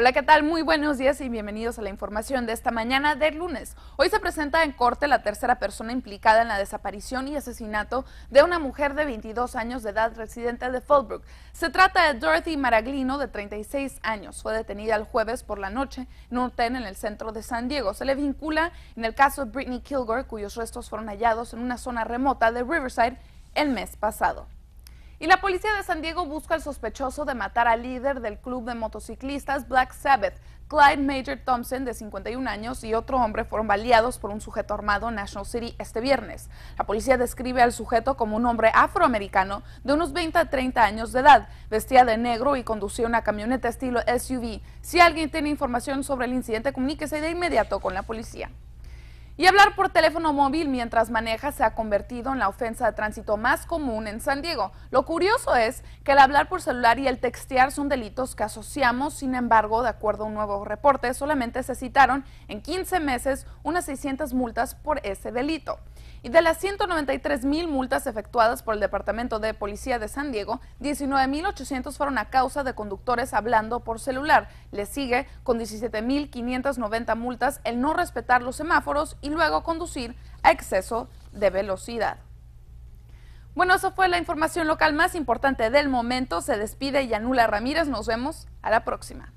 Hola, ¿qué tal? Muy buenos días y bienvenidos a la información de esta mañana del lunes. Hoy se presenta en corte la tercera persona implicada en la desaparición y asesinato de una mujer de 22 años de edad residente de Fallbrook. Se trata de Dorothy Maraglino, de 36 años. Fue detenida el jueves por la noche en un hotel en el centro de San Diego. Se le vincula en el caso de Britney Kilgore, cuyos restos fueron hallados en una zona remota de Riverside el mes pasado. Y la policía de San Diego busca al sospechoso de matar al líder del club de motociclistas Black Sabbath, Clyde Major Thompson, de 51 años, y otro hombre fueron baleados por un sujeto armado en National City este viernes. La policía describe al sujeto como un hombre afroamericano de unos 20 a 30 años de edad, vestía de negro y conducía una camioneta estilo SUV. Si alguien tiene información sobre el incidente, comuníquese de inmediato con la policía. Y hablar por teléfono móvil mientras maneja se ha convertido en la ofensa de tránsito más común en San Diego. Lo curioso es que el hablar por celular y el textear son delitos que asociamos, sin embargo, de acuerdo a un nuevo reporte, solamente se citaron en 15 meses unas 600 multas por ese delito. Y de las 193 mil multas efectuadas por el Departamento de Policía de San Diego, 19 mil 800 fueron a causa de conductores hablando por celular. Le sigue con 590 multas el no respetar los semáforos luego conducir a exceso de velocidad. Bueno, eso fue la información local más importante del momento. Se despide Yanula Ramírez. Nos vemos a la próxima.